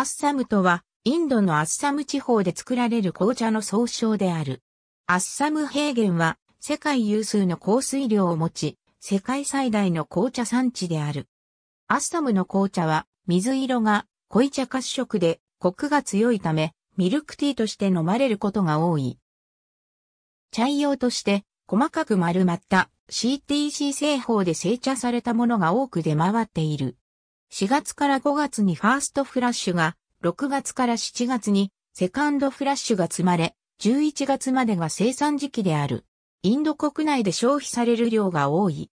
アッサムとは、インドのアッサム地方で作られる紅茶の総称である。アッサム平原は、世界有数の降水量を持ち、世界最大の紅茶産地である。アッサムの紅茶は、水色が濃い茶褐色で、コクが強いため、ミルクティーとして飲まれることが多い。茶用として、細かく丸まった CTC 製法で製茶されたものが多く出回っている。4月から5月にファーストフラッシュが、6月から7月にセカンドフラッシュが積まれ、11月までが生産時期である。インド国内で消費される量が多い。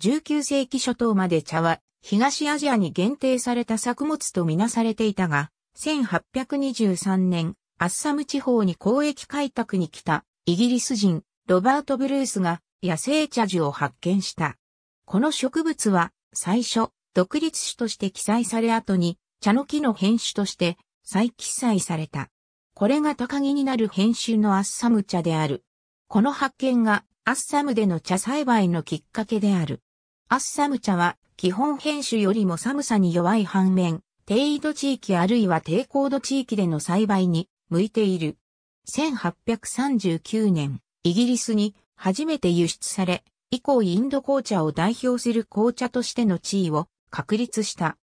19世紀初頭まで茶は東アジアに限定された作物とみなされていたが、1823年、アッサム地方に交易開拓に来たイギリス人ロバート・ブルースが野生茶樹を発見した。この植物は最初独立種として記載され後に、茶の木の変種として再記載された。これが高木になる変種のアッサム茶である。この発見がアッサムでの茶栽培のきっかけである。アッサム茶は基本変種よりも寒さに弱い反面、低緯度地域あるいは低高度地域での栽培に向いている。1839年、イギリスに初めて輸出され、以降インド紅茶を代表する紅茶としての地位を確立した。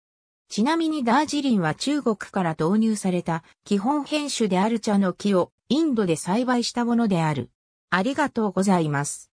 ちなみにダージリンは中国から導入された基本編種である茶の木をインドで栽培したものである。ありがとうございます。